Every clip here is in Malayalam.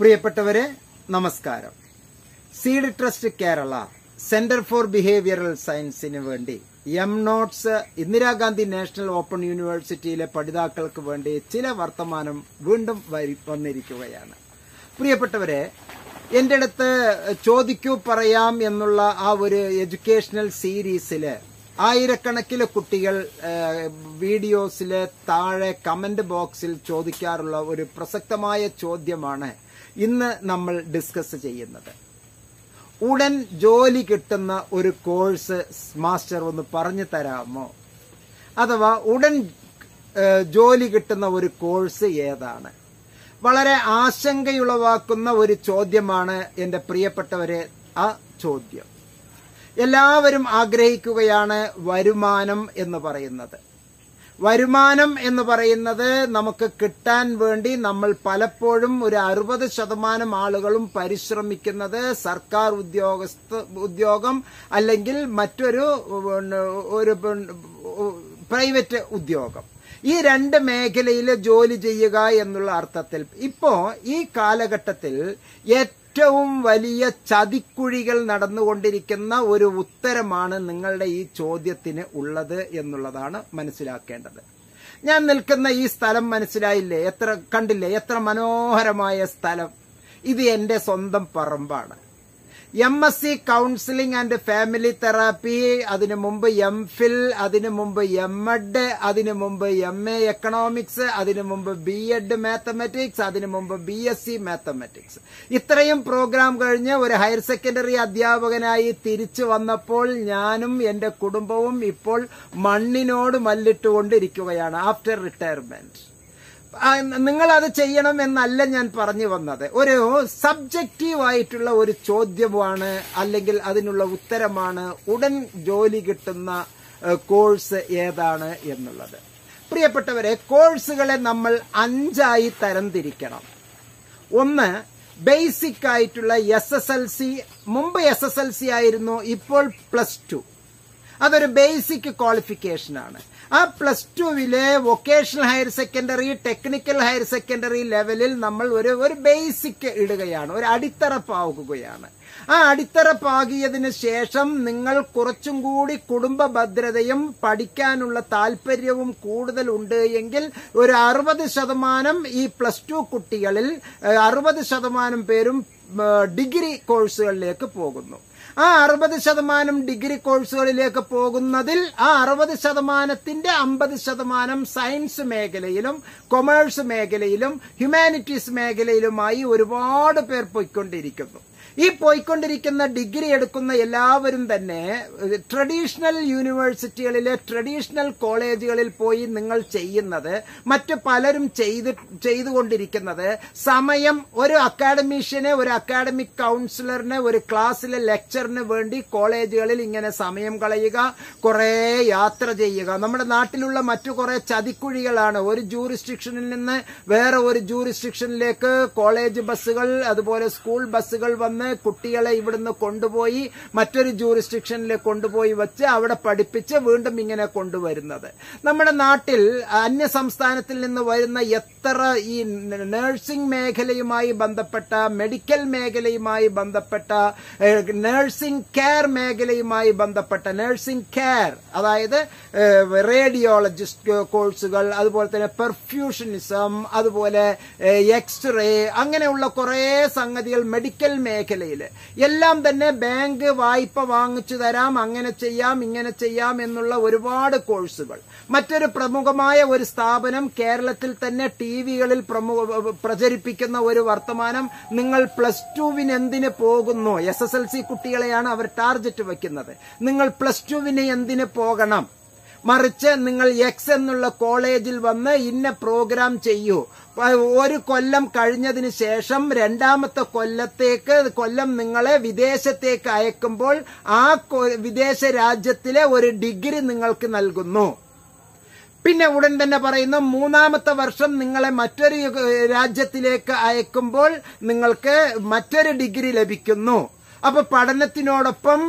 പ്രിയപ്പെട്ടവരെ നമസ്കാരം seed trust Kerala centre for behavioural സയൻസിന് വേണ്ടി M notes Indira Gandhi national open യൂണിവേഴ്സിറ്റിയിലെ പഠിതാക്കൾക്ക് വേണ്ടി ചില വർത്തമാനം വീണ്ടും വന്നിരിക്കുകയാണ് പ്രിയപ്പെട്ടവരെ എൻ്റെ അടുത്ത് ചോദിക്കൂ പറയാം എന്നുള്ള ആ ഒരു എഡ്യൂക്കേഷണൽ സീരീസില് ആയിരക്കണക്കിലെ കുട്ടികൾ വീഡിയോസിലെ താഴെ കമന്റ് ബോക്സിൽ ചോദിക്കാറുള്ള ഒരു പ്രസക്തമായ ചോദ്യമാണ് ഇന്ന് നമ്മൾ ഡിസ്കസ് ചെയ്യുന്നത് ഉടൻ ജോലി കിട്ടുന്ന ഒരു കോഴ്സ് മാസ്റ്റർ ഒന്ന് പറഞ്ഞു തരാമോ അഥവാ ഉടൻ ജോലി കിട്ടുന്ന ഒരു കോഴ്സ് ഏതാണ് വളരെ ആശങ്കയുളവാക്കുന്ന ഒരു ചോദ്യമാണ് എൻ്റെ പ്രിയപ്പെട്ടവരെ ആ ചോദ്യം എല്ലാവരും ആഗ്രഹിക്കുകയാണ് വരുമാനം എന്ന് പറയുന്നത് വരുമാനം എന്ന് പറയുന്നത് നമുക്ക് കിട്ടാൻ വേണ്ടി നമ്മൾ പലപ്പോഴും ഒരു അറുപത് ശതമാനം ആളുകളും പരിശ്രമിക്കുന്നത് സർക്കാർ ഉദ്യോഗസ്ഥ ഉദ്യോഗം അല്ലെങ്കിൽ മറ്റൊരു ഒരു പ്രൈവറ്റ് ഉദ്യോഗം ഈ രണ്ട് മേഖലയിൽ ജോലി ചെയ്യുക എന്നുള്ള അർത്ഥത്തിൽ ഇപ്പോ ഈ കാലഘട്ടത്തിൽ ഏറ്റവും ഏറ്റവും വലിയ ചതിക്കുഴികൾ നടന്നുകൊണ്ടിരിക്കുന്ന ഒരു ഉത്തരമാണ് നിങ്ങളുടെ ഈ ചോദ്യത്തിന് ഉള്ളത് എന്നുള്ളതാണ് മനസ്സിലാക്കേണ്ടത് ഞാൻ നിൽക്കുന്ന ഈ സ്ഥലം മനസ്സിലായില്ലേ എത്ര കണ്ടില്ലേ എത്ര മനോഹരമായ സ്ഥലം ഇത് എന്റെ സ്വന്തം പറമ്പാണ് M S C counselling and family therapy അതിനു മുമ്പ് എം ഫിൽ അതിനു മുമ്പ് എം എഡ് അതിനു മുമ്പ് എം എ എക്കണോമിക്സ് അതിനു മുമ്പ് ബി എഡ് മാത്തമാറ്റിക്സ് അതിനു മുമ്പ് ബി എസ് സി മാത്തമാറ്റിക്സ് ഇത്രയും പ്രോഗ്രാം കഴിഞ്ഞ് ഒരു ഹയർ സെക്കൻഡറി അധ്യാപകനായി തിരിച്ചു വന്നപ്പോൾ ഞാനും എന്റെ കുടുംബവും ഇപ്പോൾ മണ്ണിനോട് മല്ലിട്ടുകൊണ്ടിരിക്കുകയാണ് ആഫ്റ്റർ റിട്ടയർമെന്റ് നിങ്ങൾ അത് ചെയ്യണം എന്നല്ല ഞാൻ പറഞ്ഞു വന്നത് ഒരു സബ്ജക്റ്റീവ് ആയിട്ടുള്ള ഒരു ചോദ്യമാണ് അല്ലെങ്കിൽ അതിനുള്ള ഉത്തരമാണ് ഉടൻ ജോലി കിട്ടുന്ന കോഴ്സ് ഏതാണ് എന്നുള്ളത് പ്രിയപ്പെട്ടവരെ കോഴ്സുകളെ നമ്മൾ അഞ്ചായി തരംതിരിക്കണം ഒന്ന് ബേസിക് ആയിട്ടുള്ള എസ് എസ് എൽ സി മുമ്പ് എസ് എസ് എൽ സി ആയിരുന്നു ഇപ്പോൾ പ്ലസ് ടു അതൊരു ബേസിക് ക്വാളിഫിക്കേഷനാണ് ആ പ്ലസ് ടുവിലെ vocational higher secondary technical higher secondary ലെവലിൽ നമ്മൾ ഒരു ഒരു ബേസിക് ഇടുകയാണ് ഒരു അടിത്തറ പാകുകയാണ് ആ അടിത്തറ പാകിയതിന് ശേഷം നിങ്ങൾ കുറച്ചും കൂടി കുടുംബ ഭദ്രതയും പഠിക്കാനുള്ള താല്പര്യവും കൂടുതൽ ഉണ്ട് എങ്കിൽ ഒരു അറുപത് ശതമാനം ഈ പ്ലസ് ടു കുട്ടികളിൽ അറുപത് ശതമാനം പേരും ഡിഗ്രി കോഴ്സുകളിലേക്ക് പോകുന്നു ആ അറുപത് ശതമാനം ഡിഗ്രി കോഴ്സുകളിലേക്ക് പോകുന്നതിൽ ആ അറുപത് ശതമാനത്തിന്റെ അമ്പത് ശതമാനം സയൻസ് മേഖലയിലും കൊമേഴ്സ് മേഖലയിലും ഹ്യൂമാനിറ്റീസ് മേഖലയിലുമായി ഒരുപാട് പേർ പോയിക്കൊണ്ടിരിക്കുന്നു ഈ പോയിക്കൊണ്ടിരിക്കുന്ന ഡിഗ്രി എടുക്കുന്ന എല്ലാവരും തന്നെ ട്രഡീഷണൽ യൂണിവേഴ്സിറ്റികളിലെ ട്രഡീഷണൽ കോളേജുകളിൽ പോയി നിങ്ങൾ ചെയ്യുന്നത് മറ്റ് പലരും ചെയ്ത് ചെയ്തുകൊണ്ടിരിക്കുന്നത് സമയം ഒരു അക്കാഡമീഷ്യനെ ഒരു അക്കാഡമിക് കൗൺസിലറിന് ഒരു ക്ലാസ്സിലെ ലെക്ചറിന് വേണ്ടി കോളേജുകളിൽ ഇങ്ങനെ സമയം കളയുക കുറേ യാത്ര ചെയ്യുക നമ്മുടെ നാട്ടിലുള്ള മറ്റു കുറേ ചതിക്കുഴികളാണ് ഒരു ജൂറിസ്ട്രിക്ഷനിൽ നിന്ന് വേറെ ഒരു ജൂറിസ്ട്രിക്ഷനിലേക്ക് കോളേജ് ബസ്സുകൾ അതുപോലെ സ്കൂൾ ബസ്സുകൾ വന്ന് കുട്ടികളെ ഇവിടുന്ന് കൊണ്ടുപോയി മറ്റൊരു ജൂറിസ്ട്രിക്ഷനിൽ കൊണ്ടുപോയി വെച്ച് അവിടെ പഠിപ്പിച്ച് വീണ്ടും ഇങ്ങനെ കൊണ്ടുവരുന്നത് നമ്മുടെ നാട്ടിൽ അന്യ സംസ്ഥാനത്തിൽ നിന്ന് വരുന്ന എത്ര എത്ര ഈ നഴ്സിംഗ് മേഖലയുമായി ബന്ധപ്പെട്ട മെഡിക്കൽ മേഖലയുമായി ബന്ധപ്പെട്ട നഴ്സിംഗ് കെയർ മേഖലയുമായി ബന്ധപ്പെട്ട നഴ്സിംഗ് കെയർ അതായത് റേഡിയോളജിസ്റ്റ് കോഴ്സുകൾ അതുപോലെ തന്നെ പെർഫ്യൂഷനിസം അതുപോലെ എക്സ്റേ അങ്ങനെയുള്ള കുറേ സംഗതികൾ മെഡിക്കൽ മേഖലയിൽ എല്ലാം തന്നെ ബാങ്ക് വായ്പ വാങ്ങിച്ചു തരാം അങ്ങനെ ചെയ്യാം ഇങ്ങനെ ചെയ്യാം എന്നുള്ള ഒരുപാട് കോഴ്സുകൾ മറ്റൊരു പ്രമുഖമായ ഒരു സ്ഥാപനം കേരളത്തിൽ തന്നെ ടി ടിവികളിൽ പ്രചരിപ്പിക്കുന്ന ഒരു വർത്തമാനം നിങ്ങൾ പ്ലസ് ടുവിന് എന്തിന് പോകുന്നു എസ് എസ് എൽ സി കുട്ടികളെയാണ് അവർ ടാർഗറ്റ് വയ്ക്കുന്നത് നിങ്ങൾ പ്ലസ് ടുവിന് എന്തിന് പോകണം മറിച്ച് നിങ്ങൾ എക്സ് എന്നുള്ള കോളേജിൽ വന്ന് ഇന്ന പ്രോഗ്രാം ചെയ്യൂ ഒരു കൊല്ലം കഴിഞ്ഞതിന് ശേഷം രണ്ടാമത്തെ കൊല്ലത്തേക്ക് കൊല്ലം നിങ്ങളെ വിദേശത്തേക്ക് അയക്കുമ്പോൾ ആ വിദേശ രാജ്യത്തിലെ ഒരു ഡിഗ്രി നിങ്ങൾക്ക് നൽകുന്നു പിന്നെ ഉടൻ തന്നെ പറയുന്നു മൂന്നാമത്തെ വർഷം നിങ്ങളെ മറ്റൊരു രാജ്യത്തിലേക്ക് അയക്കുമ്പോൾ നിങ്ങൾക്ക് മറ്റൊരു ഡിഗ്രി ലഭിക്കുന്നു അപ്പൊ പഠനത്തിനോടൊപ്പം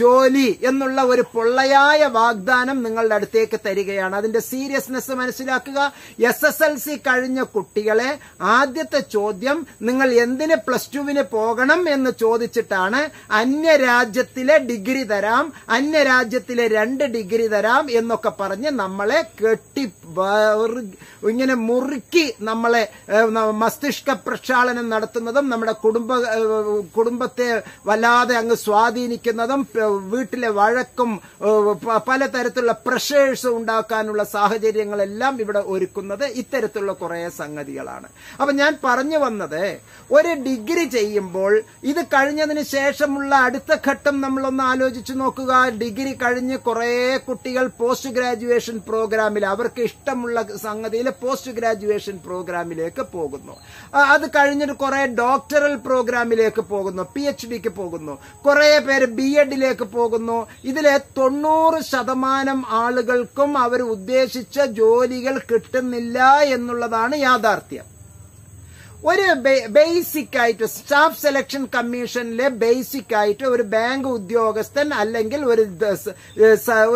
ജോലി എന്നുള്ള ഒരു പൊള്ളയായ വാഗ്ദാനം നിങ്ങളുടെ അടുത്തേക്ക് തരികയാണ് അതിന്റെ സീരിയസ്നെസ് മനസ്സിലാക്കുക എസ് എസ് എൽ സി കഴിഞ്ഞ കുട്ടികളെ ആദ്യത്തെ ചോദ്യം നിങ്ങൾ എന്തിന് പ്ലസ് ടുവിന് പോകണം എന്ന് ചോദിച്ചിട്ടാണ് അന്യരാജ്യത്തിലെ ഡിഗ്രി തരാം അന്യരാജ്യത്തിലെ രണ്ട് ഡിഗ്രി തരാം എന്നൊക്കെ പറഞ്ഞ് നമ്മളെ കെട്ടി ഇങ്ങനെ മുറുക്കി നമ്മളെ മസ്തിഷ്ക പ്രക്ഷാളനം നടത്തുന്നതും നമ്മുടെ കുടുംബ കുടുംബത്തെ വല്ലാതെ അങ്ങ് സ്വാധീനിക്കുന്നതും വീട്ടിലെ വഴക്കും പലതരത്തിലുള്ള പ്രഷേഴ്സ് ഉണ്ടാക്കാനുള്ള സാഹചര്യങ്ങളെല്ലാം ഇവിടെ ഒരുക്കുന്നത് ഇത്തരത്തിലുള്ള കുറെ സംഗതികളാണ് അപ്പൊ ഞാൻ പറഞ്ഞു വന്നത് ഒരു ഡിഗ്രി ചെയ്യുമ്പോൾ ഇത് കഴിഞ്ഞതിന് ശേഷമുള്ള അടുത്ത ഘട്ടം നമ്മളൊന്ന് ആലോചിച്ചു നോക്കുക ഡിഗ്രി കഴിഞ്ഞ് കുറേ കുട്ടികൾ പോസ്റ്റ് ഗ്രാജുവേഷൻ പ്രോഗ്രാമിൽ അവർക്ക് ഇഷ്ടമുള്ള സംഗതിയിൽ പോസ്റ്റ് ഗ്രാജുവേഷൻ പ്രോഗ്രാമിലേക്ക് പോകുന്നു അത് കഴിഞ്ഞിട്ട് കുറെ ഡോക്ടറൽ പ്രോഗ്രാമിലേക്ക് പോകുന്നു പി എച്ച് ഡിക്ക് പോകുന്നു കുറെ പേര് ബി എഡിലേക്ക് പോകുന്നു ഇതിലെ തൊണ്ണൂറ് ശതമാനം ആളുകൾക്കും അവർ ഉദ്ദേശിച്ച ജോലികൾ കിട്ടുന്നില്ല എന്നുള്ളതാണ് യാഥാർത്ഥ്യം ഒരു ബേസിക് ആയിട്ട് സ്റ്റാഫ് സെലക്ഷൻ കമ്മീഷനിലെ ബേസിക് ആയിട്ട് ഒരു ബാങ്ക് ഉദ്യോഗസ്ഥൻ അല്ലെങ്കിൽ ഒരു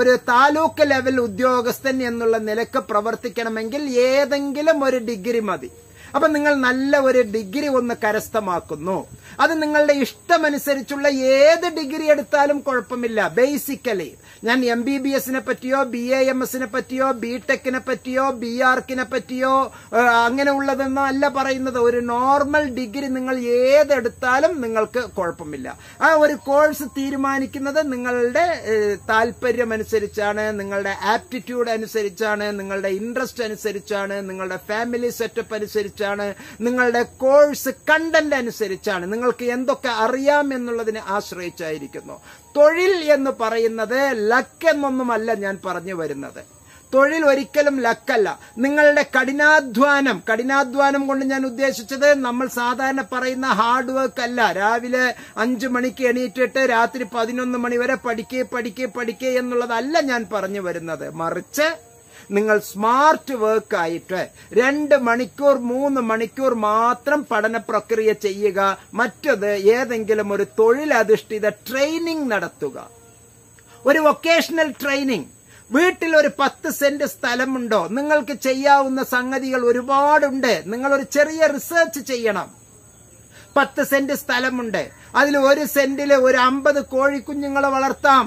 ഒരു താലൂക്ക് ലെവൽ ഉദ്യോഗസ്ഥൻ എന്നുള്ള നിലക്ക് പ്രവർത്തിക്കണമെങ്കിൽ ഏതെങ്കിലും ഒരു ഡിഗ്രി മതി അപ്പൊ നിങ്ങൾ നല്ല ഒരു ഡിഗ്രി ഒന്ന് കരസ്ഥമാക്കുന്നു അത് നിങ്ങളുടെ ഇഷ്ടമനുസരിച്ചുള്ള ഏത് ഡിഗ്രി എടുത്താലും കുഴപ്പമില്ല ബേസിക്കലി ഞാൻ എം ബി ബി എസിനെ പറ്റിയോ ബി എ എം എസിനെ പറ്റിയോ ബി ടെക്കിനെ പറ്റിയോ ബി ആർക്കിനെ പറ്റിയോ അങ്ങനെ ഉള്ളതെന്നോ അല്ല പറയുന്നത് ഒരു നോർമൽ ഡിഗ്രി നിങ്ങൾ ഏതെടുത്താലും നിങ്ങൾക്ക് കുഴപ്പമില്ല ആ ഒരു കോഴ്സ് തീരുമാനിക്കുന്നത് നിങ്ങളുടെ അനുസരിച്ചാണ് നിങ്ങളുടെ ആപ്റ്റിറ്റ്യൂഡ് അനുസരിച്ചാണ് നിങ്ങളുടെ ഇൻട്രസ്റ്റ് അനുസരിച്ചാണ് നിങ്ങളുടെ ഫാമിലി സെറ്റപ്പ് അനുസരിച്ച് അനുസരിച്ചാണ് നിങ്ങളുടെ കോഴ്സ് കണ്ടന്റ് അനുസരിച്ചാണ് നിങ്ങൾക്ക് എന്തൊക്കെ അറിയാം എന്നുള്ളതിനെ ആശ്രയിച്ചായിരിക്കുന്നു തൊഴിൽ എന്ന് പറയുന്നത് ലക്ക് എന്നൊന്നുമല്ല ഞാൻ പറഞ്ഞു വരുന്നത് തൊഴിൽ ഒരിക്കലും ലക്കല്ല നിങ്ങളുടെ കഠിനാധ്വാനം കഠിനാധ്വാനം കൊണ്ട് ഞാൻ ഉദ്ദേശിച്ചത് നമ്മൾ സാധാരണ പറയുന്ന ഹാർഡ് വർക്ക് അല്ല രാവിലെ അഞ്ചു മണിക്ക് എണീറ്റിട്ട് രാത്രി പതിനൊന്ന് മണി വരെ പഠിക്കേ പഠിക്കേ പഠിക്കേ എന്നുള്ളതല്ല ഞാൻ പറഞ്ഞു വരുന്നത് മറിച്ച് നിങ്ങൾ സ്മാർട്ട് വർക്ക് ആയിട്ട് രണ്ട് മണിക്കൂർ മൂന്ന് മണിക്കൂർ മാത്രം പഠന പ്രക്രിയ ചെയ്യുക മറ്റത് ഏതെങ്കിലും ഒരു തൊഴിലധിഷ്ഠിത ട്രെയിനിങ് നടത്തുക ഒരു വൊക്കേഷണൽ ട്രെയിനിങ് വീട്ടിൽ ഒരു പത്ത് സെന്റ് സ്ഥലമുണ്ടോ നിങ്ങൾക്ക് ചെയ്യാവുന്ന സംഗതികൾ ഒരുപാടുണ്ട് നിങ്ങൾ ഒരു ചെറിയ റിസർച്ച് ചെയ്യണം പത്ത് സെന്റ് സ്ഥലമുണ്ട് അതിൽ ഒരു സെന്റിൽ ഒരു അമ്പത് കോഴിക്കുഞ്ഞുങ്ങളെ വളർത്താം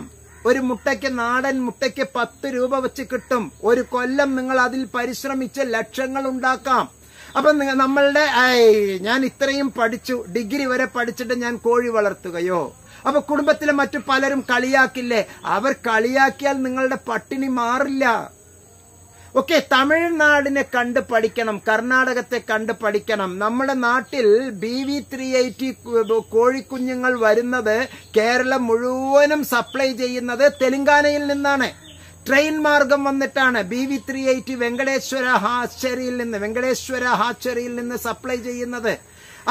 ഒരു മുട്ടയ്ക്ക് നാടൻ മുട്ടയ്ക്ക് പത്ത് രൂപ വെച്ച് കിട്ടും ഒരു കൊല്ലം നിങ്ങൾ അതിൽ പരിശ്രമിച്ച് ലക്ഷങ്ങൾ ഉണ്ടാക്കാം അപ്പൊ നമ്മളുടെ ഞാൻ ഇത്രയും പഠിച്ചു ഡിഗ്രി വരെ പഠിച്ചിട്ട് ഞാൻ കോഴി വളർത്തുകയോ അപ്പൊ കുടുംബത്തിലെ മറ്റു പലരും കളിയാക്കില്ലേ അവർ കളിയാക്കിയാൽ നിങ്ങളുടെ പട്ടിണി മാറില്ല ഓക്കെ തമിഴ്നാടിനെ കണ്ട് പഠിക്കണം കർണാടകത്തെ കണ്ട് പഠിക്കണം നമ്മുടെ നാട്ടിൽ ബി വി ത്രീ എയ്റ്റി കോഴിക്കുഞ്ഞുങ്ങൾ വരുന്നത് കേരളം മുഴുവനും സപ്ലൈ ചെയ്യുന്നത് തെലങ്കാനയിൽ നിന്നാണ് ട്രെയിൻ മാർഗം വന്നിട്ടാണ് B V three eight Venkateswara ഹാച്ചേരിയിൽ നിന്ന് വെങ്കടേശ്വര ഹാച്ചേരിയിൽ നിന്ന് സപ്ലൈ ചെയ്യുന്നത്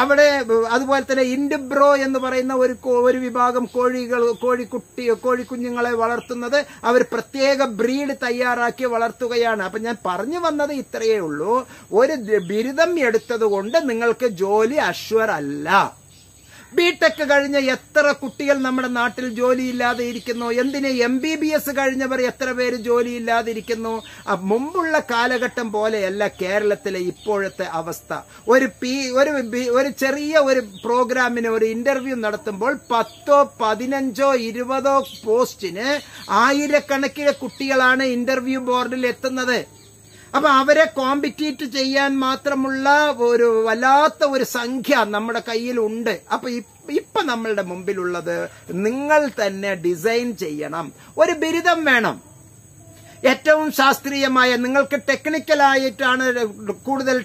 അവിടെ അതുപോലെ തന്നെ ഇൻഡബ്രോ എന്ന് പറയുന്ന ഒരു ഒരു വിഭാഗം കോഴികൾ കോഴിക്കുട്ടി കോഴിക്കുഞ്ഞുങ്ങളെ വളർത്തുന്നത് അവർ പ്രത്യേക ബ്രീഡ് തയ്യാറാക്കി വളർത്തുകയാണ് അപ്പൊ ഞാൻ പറഞ്ഞു വന്നത് ഇത്രയേ ഉള്ളൂ ഒരു ബിരുദം എടുത്തത് നിങ്ങൾക്ക് ജോലി അല്ല ബിടെക് കഴിഞ്ഞ എത്ര കുട്ടികൾ നമ്മുടെ നാട്ടിൽ ജോലിയില്ലാതെ ഇരിക്കുന്നു എന്തിന് എം ബി ബി എസ് കഴിഞ്ഞവർ എത്ര പേര് ജോലിയില്ലാതെ ഇരിക്കുന്നു മുമ്പുള്ള കാലഘട്ടം പോലെയല്ല കേരളത്തിലെ ഇപ്പോഴത്തെ അവസ്ഥ ഒരു പി ഒരു ഒരു ചെറിയ ഒരു പ്രോഗ്രാമിന് ഒരു ഇന്റർവ്യൂ നടത്തുമ്പോൾ പത്തോ പതിനഞ്ചോ ഇരുപതോ പോസ്റ്റിന് ആയിരക്കണക്കിന് കുട്ടികളാണ് ഇന്റർവ്യൂ ബോർഡിൽ എത്തുന്നത് അപ്പൊ അവരെ കോമ്പറ്റീറ്റ് ചെയ്യാൻ മാത്രമുള്ള ഒരു വല്ലാത്ത ഒരു സംഖ്യ നമ്മുടെ കയ്യിലുണ്ട് അപ്പൊ ഇപ്പൊ നമ്മളുടെ മുമ്പിലുള്ളത് നിങ്ങൾ തന്നെ ഡിസൈൻ ചെയ്യണം ഒരു ബിരുദം വേണം ഏറ്റവും ശാസ്ത്രീയമായ നിങ്ങൾക്ക് ടെക്നിക്കലായിട്ടാണ് കൂടുതൽ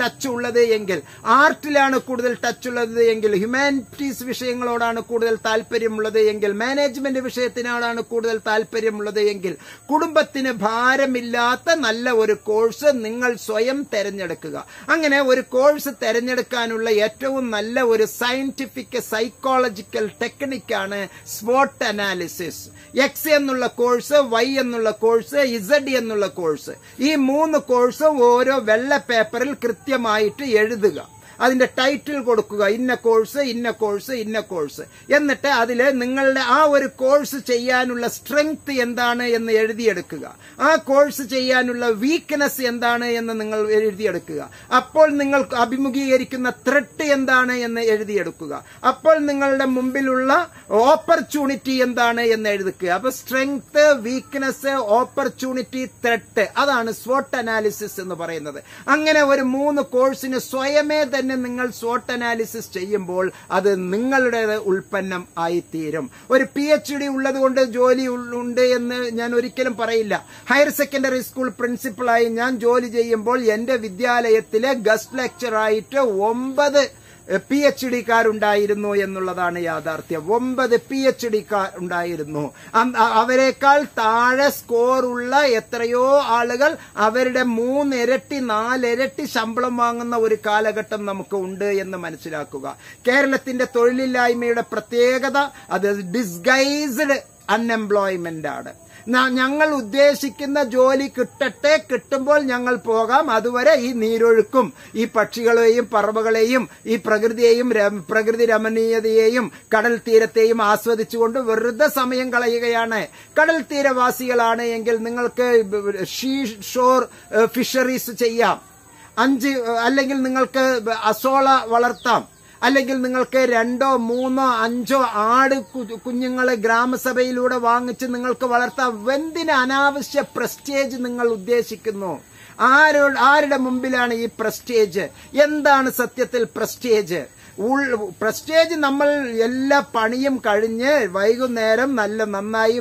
ടച്ച് ഉള്ളത് എങ്കിൽ ആർട്ടിലാണ് കൂടുതൽ ടച്ച് ഉള്ളത് എങ്കിൽ ഹ്യൂമാനിറ്റീസ് വിഷയങ്ങളോടാണ് കൂടുതൽ താല്പര്യമുള്ളത് എങ്കിൽ മാനേജ്മെന്റ് വിഷയത്തിനോടാണ് കൂടുതൽ താല്പര്യമുള്ളത് എങ്കിൽ കുടുംബത്തിന് ഭാരമില്ലാത്ത നല്ല ഒരു കോഴ്സ് നിങ്ങൾ സ്വയം തെരഞ്ഞെടുക്കുക അങ്ങനെ ഒരു കോഴ്സ് തെരഞ്ഞെടുക്കാനുള്ള ഏറ്റവും നല്ല ഒരു സയന്റിഫിക് സൈക്കോളജിക്കൽ ടെക്നിക്കാണ് സ്പോട്ട് അനാലിസിസ് എക്സ് എന്നുള്ള കോഴ്സ് വൈ എന്നുള്ള കോഴ്സ് എസ് ഇസഡ് എന്നുള്ള കോഴ്സ് ഈ മൂന്ന് കോഴ്സും ഓരോ വെള്ള പേപ്പറിൽ കൃത്യമായിട്ട് എഴുതുക അതിന്റെ ടൈറ്റിൽ കൊടുക്കുക ഇന്ന കോഴ്സ് ഇന്ന കോഴ്സ് ഇന്ന കോഴ്സ് എന്നിട്ട് അതിൽ നിങ്ങളുടെ ആ ഒരു കോഴ്സ് ചെയ്യാനുള്ള സ്ട്രെങ്ത് എന്താണ് എന്ന് എഴുതിയെടുക്കുക ആ കോഴ്സ് ചെയ്യാനുള്ള വീക്ക്നെസ് എന്താണ് എന്ന് നിങ്ങൾ എഴുതിയെടുക്കുക അപ്പോൾ നിങ്ങൾ അഭിമുഖീകരിക്കുന്ന ത്രെട്ട് എന്താണ് എന്ന് എഴുതിയെടുക്കുക അപ്പോൾ നിങ്ങളുടെ മുമ്പിലുള്ള ഓപ്പർച്യൂണിറ്റി എന്താണ് എന്ന് എഴുതുക അപ്പൊ സ്ട്രെങ്ത് വീക്ക്നെസ് ഓപ്പർച്യൂണിറ്റി ത്രെട്ട് അതാണ് സ്വോട്ട് അനാലിസിസ് എന്ന് പറയുന്നത് അങ്ങനെ ഒരു മൂന്ന് കോഴ്സിന് സ്വയമേ തന്നെ ഉൽപ്പന്നത്തിന് നിങ്ങൾ സോട്ട് അനാലിസിസ് ചെയ്യുമ്പോൾ അത് നിങ്ങളുടെ ഉൽപ്പന്നം ആയിത്തീരും ഒരു പി എച്ച് ഡി ഉള്ളതുകൊണ്ട് ജോലി ഉണ്ട് എന്ന് ഞാൻ ഒരിക്കലും പറയില്ല ഹയർ സെക്കൻഡറി സ്കൂൾ പ്രിൻസിപ്പളായി ഞാൻ ജോലി ചെയ്യുമ്പോൾ എന്റെ വിദ്യാലയത്തിലെ ഗസ്റ്റ് ലെക്ചറായിട്ട് ഒമ്പത് പി എച്ച് ഡിക്കാരുണ്ടായിരുന്നു എന്നുള്ളതാണ് യാഥാർത്ഥ്യം ഒമ്പത് പി എച്ച് ഡിക്കാർ ഉണ്ടായിരുന്നു അവരെക്കാൾ താഴെ സ്കോറുള്ള എത്രയോ ആളുകൾ അവരുടെ മൂന്നിരട്ടി നാലിരട്ടി ശമ്പളം വാങ്ങുന്ന ഒരു കാലഘട്ടം നമുക്ക് ഉണ്ട് എന്ന് മനസ്സിലാക്കുക കേരളത്തിന്റെ തൊഴിലില്ലായ്മയുടെ പ്രത്യേകത അത് ഡിസ്ഗൈസ്ഡ് അൺഎംപ്ലോയ്മെന്റ് ആണ് ഞങ്ങൾ ഉദ്ദേശിക്കുന്ന ജോലി കിട്ടട്ടെ കിട്ടുമ്പോൾ ഞങ്ങൾ പോകാം അതുവരെ ഈ നീരൊഴുക്കും ഈ പക്ഷികളെയും പറവുകളെയും ഈ പ്രകൃതിയെയും പ്രകൃതി രമണീയതയെയും കടൽ തീരത്തെയും ആസ്വദിച്ചുകൊണ്ട് വെറുതെ സമയം കളയുകയാണ് കടൽ തീരവാസികളാണ് എങ്കിൽ നിങ്ങൾക്ക് ഷീ ഷോർ ഫിഷറീസ് ചെയ്യാം അഞ്ച് അല്ലെങ്കിൽ നിങ്ങൾക്ക് അസോള വളർത്താം അല്ലെങ്കിൽ നിങ്ങൾക്ക് രണ്ടോ മൂന്നോ അഞ്ചോ ആട് കുഞ്ഞുങ്ങളെ ഗ്രാമസഭയിലൂടെ വാങ്ങിച്ച് നിങ്ങൾക്ക് വളർത്താം എന്തിന് അനാവശ്യ പ്രസ്റ്റേജ് നിങ്ങൾ ഉദ്ദേശിക്കുന്നു ആരോ ആരുടെ മുമ്പിലാണ് ഈ പ്രസ്റ്റേജ് എന്താണ് സത്യത്തിൽ പ്രസ്റ്റേജ് പ്രസ്റ്റേജ് നമ്മൾ എല്ലാ പണിയും കഴിഞ്ഞ് വൈകുന്നേരം നല്ല നന്നായി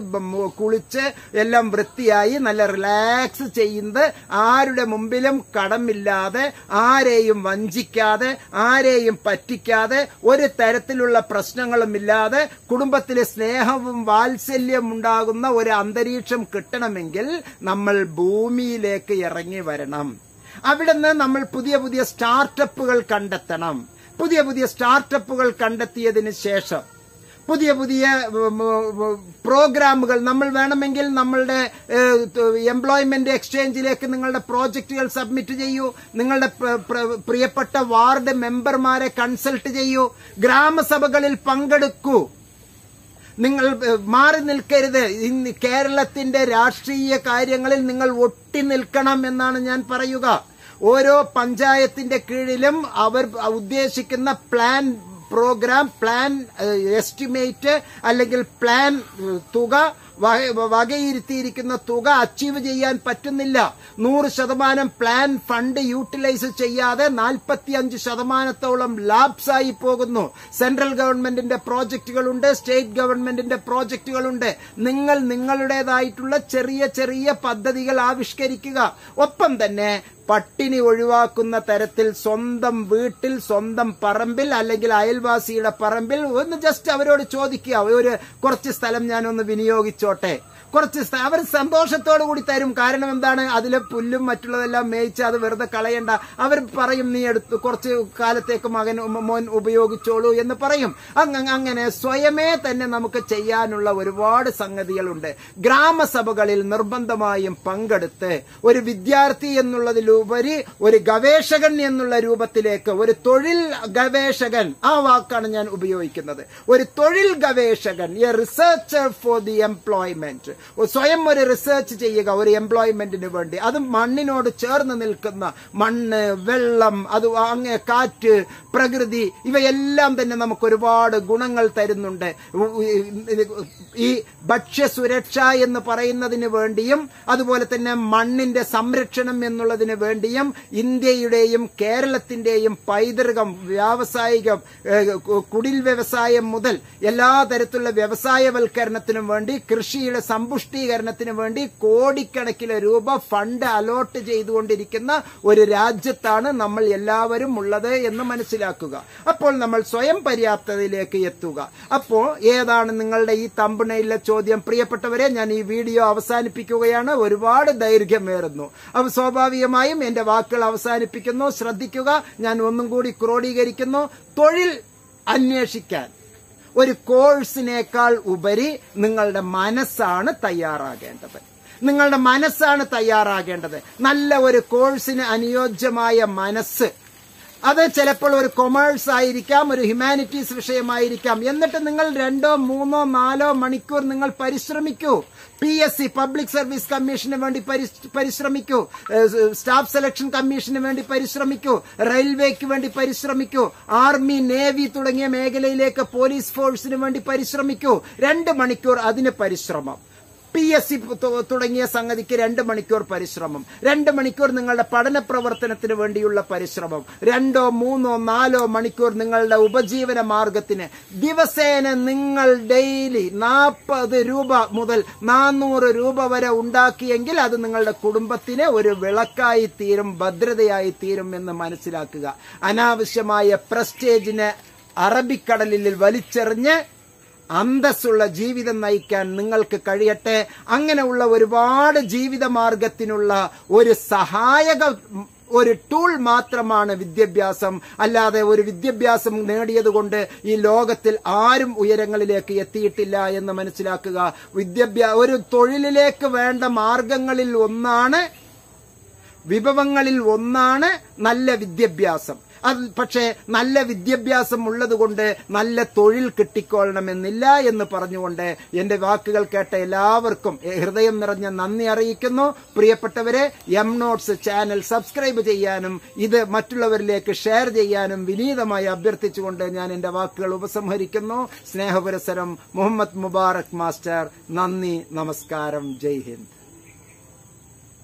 കുളിച്ച് എല്ലാം വൃത്തിയായി നല്ല റിലാക്സ് ചെയ്യുന്നത് ആരുടെ മുമ്പിലും കടമില്ലാതെ ആരെയും വഞ്ചിക്കാതെ ആരെയും പറ്റിക്കാതെ ഒരു തരത്തിലുള്ള പ്രശ്നങ്ങളും ഇല്ലാതെ കുടുംബത്തിലെ സ്നേഹവും വാത്സല്യം ഉണ്ടാകുന്ന ഒരു അന്തരീക്ഷം കിട്ടണമെങ്കിൽ നമ്മൾ ഭൂമിയിലേക്ക് ഇറങ്ങി വരണം അവിടുന്ന് നമ്മൾ പുതിയ പുതിയ സ്റ്റാർട്ടപ്പുകൾ കണ്ടെത്തണം പുതിയ പുതിയ സ്റ്റാർട്ടപ്പുകൾ കണ്ടെത്തിയതിന് ശേഷം പുതിയ പുതിയ പ്രോഗ്രാമുകൾ നമ്മൾ വേണമെങ്കിൽ നമ്മളുടെ എംപ്ലോയ്മെന്റ് എക്സ്ചേഞ്ചിലേക്ക് നിങ്ങളുടെ പ്രോജക്റ്റുകൾ സബ്മിറ്റ് ചെയ്യൂ നിങ്ങളുടെ പ്രിയപ്പെട്ട വാർഡ് മെമ്പർമാരെ കൺസൾട്ട് ചെയ്യൂ ഗ്രാമസഭകളിൽ പങ്കെടുക്കൂ നിങ്ങൾ മാറി നിൽക്കരുത് കേരളത്തിന്റെ രാഷ്ട്രീയ കാര്യങ്ങളിൽ നിങ്ങൾ ഒട്ടി നിൽക്കണം എന്നാണ് ഞാൻ പറയുക ഓരോ പഞ്ചായത്തിന്റെ കീഴിലും അവർ ഉദ്ദേശിക്കുന്ന പ്ലാൻ പ്രോഗ്രാം പ്ലാൻ എസ്റ്റിമേറ്റ് അല്ലെങ്കിൽ പ്ലാൻ തുക വകയിരുത്തിയിരിക്കുന്ന തുക അച്ചീവ് ചെയ്യാൻ പറ്റുന്നില്ല നൂറ് ശതമാനം പ്ലാൻ ഫണ്ട് യൂട്ടിലൈസ് ചെയ്യാതെ നാൽപ്പത്തി അഞ്ച് ശതമാനത്തോളം ലാബ്സായി പോകുന്നു സെൻട്രൽ ഗവൺമെന്റിന്റെ പ്രോജക്ടുകളുണ്ട് സ്റ്റേറ്റ് ഗവൺമെന്റിന്റെ പ്രോജക്ടുകളുണ്ട് നിങ്ങൾ നിങ്ങളുടേതായിട്ടുള്ള ചെറിയ ചെറിയ പദ്ധതികൾ ആവിഷ്കരിക്കുക ഒപ്പം തന്നെ പട്ടിണി ഒഴിവാക്കുന്ന തരത്തിൽ സ്വന്തം വീട്ടിൽ സ്വന്തം പറമ്പിൽ അല്ലെങ്കിൽ അയൽവാസിയുടെ പറമ്പിൽ ഒന്ന് ജസ്റ്റ് അവരോട് ചോദിക്കുക ഒരു കുറച്ച് സ്ഥലം ഞാനൊന്ന് വിനിയോഗിച്ചോ ആയിക്കോട്ടെ കുറച്ച് അവർ സന്തോഷത്തോടു കൂടി തരും കാരണം എന്താണ് അതിലെ പുല്ലും മറ്റുള്ളതെല്ലാം മേയിച്ച് അത് വെറുതെ കളയണ്ട അവർ പറയും നീ എടുത്തു കുറച്ച് കാലത്തേക്ക് മകൻ മോൻ ഉപയോഗിച്ചോളൂ എന്ന് പറയും അങ്ങനെ സ്വയമേ തന്നെ നമുക്ക് ചെയ്യാനുള്ള ഒരുപാട് സംഗതികളുണ്ട് ഗ്രാമസഭകളിൽ നിർബന്ധമായും പങ്കെടുത്ത് ഒരു വിദ്യാർത്ഥി എന്നുള്ളതിലുപരി ഒരു ഗവേഷകൻ എന്നുള്ള രൂപത്തിലേക്ക് ഒരു തൊഴിൽ ഗവേഷകൻ ആ വാക്കാണ് ഞാൻ ഉപയോഗിക്കുന്നത് ഒരു തൊഴിൽ ഗവേഷകൻ a researcher for the employ employment സ്വയം ഒരു റിസർച്ച് ചെയ്യുക ഒരു എംപ്ലോയ്മെന്റിന് വേണ്ടി അത് മണ്ണിനോട് ചേർന്ന് നിൽക്കുന്ന മണ്ണ് വെള്ളം അത് അങ്ങ് കാറ്റ് പ്രകൃതി ഇവയെല്ലാം തന്നെ നമുക്ക് ഒരുപാട് ഗുണങ്ങൾ തരുന്നുണ്ട് ഈ ഭക്ഷ്യസുരക്ഷ എന്ന് പറയുന്നതിന് വേണ്ടിയും അതുപോലെ തന്നെ മണ്ണിന്റെ സംരക്ഷണം എന്നുള്ളതിന് വേണ്ടിയും ഇന്ത്യയുടെയും കേരളത്തിന്റെയും പൈതൃകം വ്യാവസായിക കുടിൽ വ്യവസായം മുതൽ എല്ലാ തരത്തിലുള്ള വ്യവസായവൽക്കരണത്തിനും വേണ്ടി കൃഷി കൃഷിയുടെ സമ്പുഷ്ടീകരണത്തിന് വേണ്ടി കോടിക്കണക്കിന് രൂപ ഫണ്ട് അലോട്ട് ചെയ്തുകൊണ്ടിരിക്കുന്ന ഒരു രാജ്യത്താണ് നമ്മൾ എല്ലാവരും ഉള്ളത് എന്ന് മനസ്സിലാക്കുക അപ്പോൾ നമ്മൾ സ്വയം പര്യാപ്തതയിലേക്ക് എത്തുക അപ്പോൾ ഏതാണ് നിങ്ങളുടെ ഈ തമ്പിണയിലെ ചോദ്യം പ്രിയപ്പെട്ടവരെ ഞാൻ ഈ വീഡിയോ അവസാനിപ്പിക്കുകയാണ് ഒരുപാട് ദൈർഘ്യമേറുന്നു അവ സ്വാഭാവികമായും എന്റെ വാക്കുകൾ അവസാനിപ്പിക്കുന്നു ശ്രദ്ധിക്കുക ഞാൻ ഒന്നും കൂടി ക്രോഡീകരിക്കുന്നു തൊഴിൽ അന്വേഷിക്കാൻ ഒരു കോഴ്സിനേക്കാൾ ഉപരി നിങ്ങളുടെ മനസ്സാണ് തയ്യാറാകേണ്ടത് നിങ്ങളുടെ മനസ്സാണ് തയ്യാറാകേണ്ടത് നല്ല ഒരു കോഴ്സിന് അനുയോജ്യമായ മനസ്സ് അത് ചിലപ്പോൾ ഒരു കൊമേഴ്സ് ആയിരിക്കാം ഒരു ഹ്യൂമാനിറ്റീസ് വിഷയമായിരിക്കാം എന്നിട്ട് നിങ്ങൾ രണ്ടോ മൂന്നോ നാലോ മണിക്കൂർ നിങ്ങൾ പരിശ്രമിക്കൂ P S C public service കമ്മീഷന് വേണ്ടി പരിശ്രമിക്കൂ സ്റ്റാഫ് സെലക്ഷൻ കമ്മീഷന് വേണ്ടി പരിശ്രമിക്കൂ റെയിൽവേക്ക് വേണ്ടി പരിശ്രമിക്കൂ ആർമി നേവി തുടങ്ങിയ മേഖലയിലേക്ക് പോലീസ് ഫോഴ്സിന് വേണ്ടി പരിശ്രമിക്കൂ രണ്ട് മണിക്കൂർ അതിന് പരിശ്രമം പി എസ് സി തുടങ്ങിയ സംഗതിക്ക് രണ്ട് മണിക്കൂർ പരിശ്രമം രണ്ട് മണിക്കൂർ നിങ്ങളുടെ പഠന പ്രവർത്തനത്തിന് വേണ്ടിയുള്ള പരിശ്രമം രണ്ടോ മൂന്നോ നാലോ മണിക്കൂർ നിങ്ങളുടെ ഉപജീവന മാർഗത്തിന് ദിവസേന നിങ്ങൾ ഡെയിലി നാൽപ്പത് രൂപ മുതൽ നാനൂറ് രൂപ വരെ ഉണ്ടാക്കിയെങ്കിൽ അത് നിങ്ങളുടെ കുടുംബത്തിന് ഒരു വിളക്കായി തീരും ഭദ്രതയായി തീരും എന്ന് മനസ്സിലാക്കുക അനാവശ്യമായ പ്രസ്റ്റേജിനെ അറബിക്കടലിൽ വലിച്ചെറിഞ്ഞ് അന്തസ്സുള്ള ജീവിതം നയിക്കാൻ നിങ്ങൾക്ക് കഴിയട്ടെ അങ്ങനെയുള്ള ഒരുപാട് ജീവിത മാർഗത്തിനുള്ള ഒരു സഹായക ഒരു ടൂൾ മാത്രമാണ് വിദ്യാഭ്യാസം അല്ലാതെ ഒരു വിദ്യാഭ്യാസം നേടിയതുകൊണ്ട് ഈ ലോകത്തിൽ ആരും ഉയരങ്ങളിലേക്ക് എത്തിയിട്ടില്ല എന്ന് മനസ്സിലാക്കുക വിദ്യാഭ്യാസ ഒരു തൊഴിലിലേക്ക് വേണ്ട മാർഗങ്ങളിൽ ഒന്നാണ് വിഭവങ്ങളിൽ ഒന്നാണ് നല്ല വിദ്യാഭ്യാസം അത് പക്ഷേ നല്ല വിദ്യാഭ്യാസം ഉള്ളതുകൊണ്ട് നല്ല തൊഴിൽ കിട്ടിക്കൊള്ളണമെന്നില്ല എന്ന് പറഞ്ഞുകൊണ്ട് എന്റെ വാക്കുകൾ കേട്ട എല്ലാവർക്കും ഹൃദയം നിറഞ്ഞ നന്ദി അറിയിക്കുന്നു പ്രിയപ്പെട്ടവരെ എം നോട്ട്സ് ചാനൽ സബ്സ്ക്രൈബ് ചെയ്യാനും ഇത് മറ്റുള്ളവരിലേക്ക് ഷെയർ ചെയ്യാനും വിനീതമായി അഭ്യർത്ഥിച്ചുകൊണ്ട് ഞാൻ എന്റെ വാക്കുകൾ ഉപസംഹരിക്കുന്നു സ്നേഹപുരസരം മുഹമ്മദ് മുബാറക് മാസ്റ്റർ നന്ദി നമസ്കാരം ജയ് ഹിന്ദ്